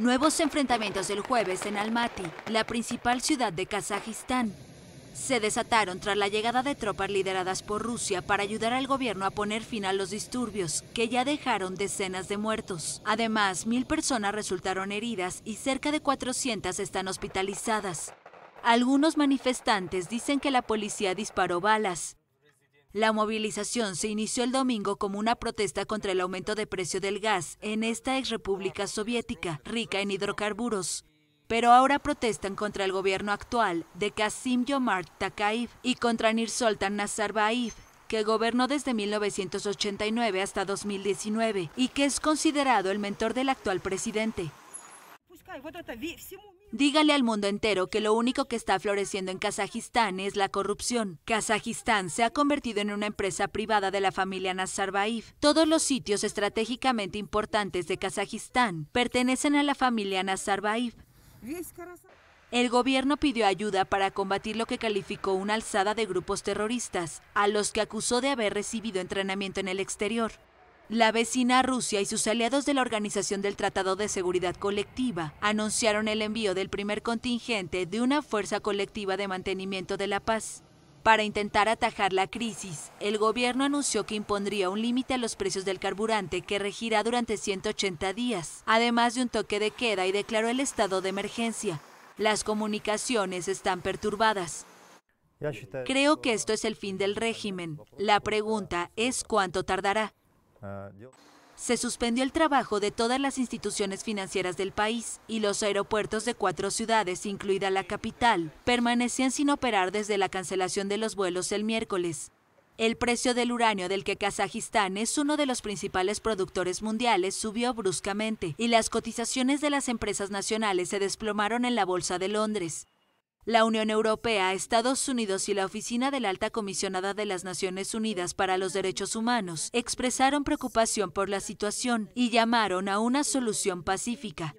Nuevos enfrentamientos el jueves en Almaty, la principal ciudad de Kazajistán. Se desataron tras la llegada de tropas lideradas por Rusia para ayudar al gobierno a poner fin a los disturbios, que ya dejaron decenas de muertos. Además, mil personas resultaron heridas y cerca de 400 están hospitalizadas. Algunos manifestantes dicen que la policía disparó balas, la movilización se inició el domingo como una protesta contra el aumento de precio del gas en esta ex república soviética, rica en hidrocarburos. Pero ahora protestan contra el gobierno actual de Kasim Yomar Takaif y contra soltan Nazarbayev, que gobernó desde 1989 hasta 2019 y que es considerado el mentor del actual presidente. Dígale al mundo entero que lo único que está floreciendo en Kazajistán es la corrupción. Kazajistán se ha convertido en una empresa privada de la familia Nazarbayev. Todos los sitios estratégicamente importantes de Kazajistán pertenecen a la familia Nazarbayev. El gobierno pidió ayuda para combatir lo que calificó una alzada de grupos terroristas, a los que acusó de haber recibido entrenamiento en el exterior. La vecina Rusia y sus aliados de la Organización del Tratado de Seguridad Colectiva anunciaron el envío del primer contingente de una fuerza colectiva de mantenimiento de la paz. Para intentar atajar la crisis, el gobierno anunció que impondría un límite a los precios del carburante que regirá durante 180 días, además de un toque de queda y declaró el estado de emergencia. Las comunicaciones están perturbadas. Creo que esto es el fin del régimen. La pregunta es cuánto tardará. Ah, se suspendió el trabajo de todas las instituciones financieras del país y los aeropuertos de cuatro ciudades, incluida la capital, permanecían sin operar desde la cancelación de los vuelos el miércoles. El precio del uranio del que Kazajistán es uno de los principales productores mundiales subió bruscamente y las cotizaciones de las empresas nacionales se desplomaron en la Bolsa de Londres. La Unión Europea, Estados Unidos y la Oficina de la Alta Comisionada de las Naciones Unidas para los Derechos Humanos expresaron preocupación por la situación y llamaron a una solución pacífica.